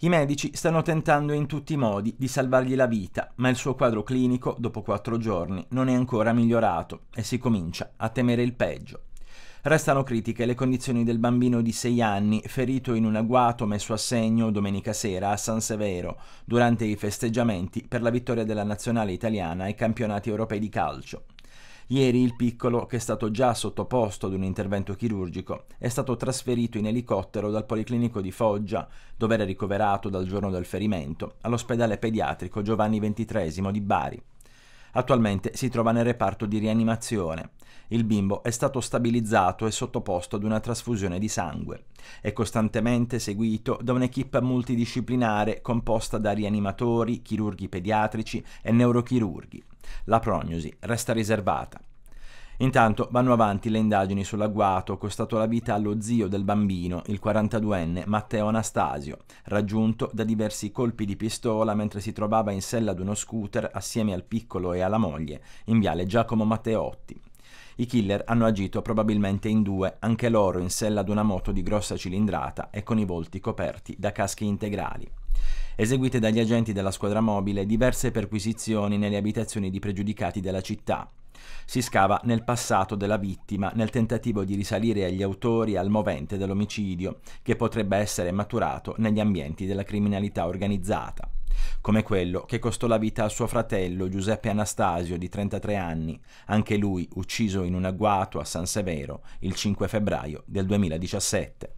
I medici stanno tentando in tutti i modi di salvargli la vita, ma il suo quadro clinico, dopo quattro giorni, non è ancora migliorato e si comincia a temere il peggio. Restano critiche le condizioni del bambino di 6 anni ferito in un agguato messo a segno domenica sera a San Severo durante i festeggiamenti per la vittoria della nazionale italiana ai campionati europei di calcio. Ieri il piccolo, che è stato già sottoposto ad un intervento chirurgico, è stato trasferito in elicottero dal Policlinico di Foggia, dove era ricoverato dal giorno del ferimento, all'ospedale pediatrico Giovanni XXIII di Bari. Attualmente si trova nel reparto di rianimazione. Il bimbo è stato stabilizzato e sottoposto ad una trasfusione di sangue. È costantemente seguito da un'equipe multidisciplinare composta da rianimatori, chirurghi pediatrici e neurochirurghi. La prognosi resta riservata. Intanto vanno avanti le indagini sull'agguato costato la vita allo zio del bambino, il 42enne Matteo Anastasio, raggiunto da diversi colpi di pistola mentre si trovava in sella ad uno scooter assieme al piccolo e alla moglie in viale Giacomo Matteotti. I killer hanno agito probabilmente in due, anche loro in sella ad una moto di grossa cilindrata e con i volti coperti da caschi integrali eseguite dagli agenti della squadra mobile diverse perquisizioni nelle abitazioni di pregiudicati della città. Si scava nel passato della vittima nel tentativo di risalire agli autori al movente dell'omicidio, che potrebbe essere maturato negli ambienti della criminalità organizzata come quello che costò la vita a suo fratello Giuseppe Anastasio di 33 anni, anche lui ucciso in un agguato a San Severo il 5 febbraio del 2017.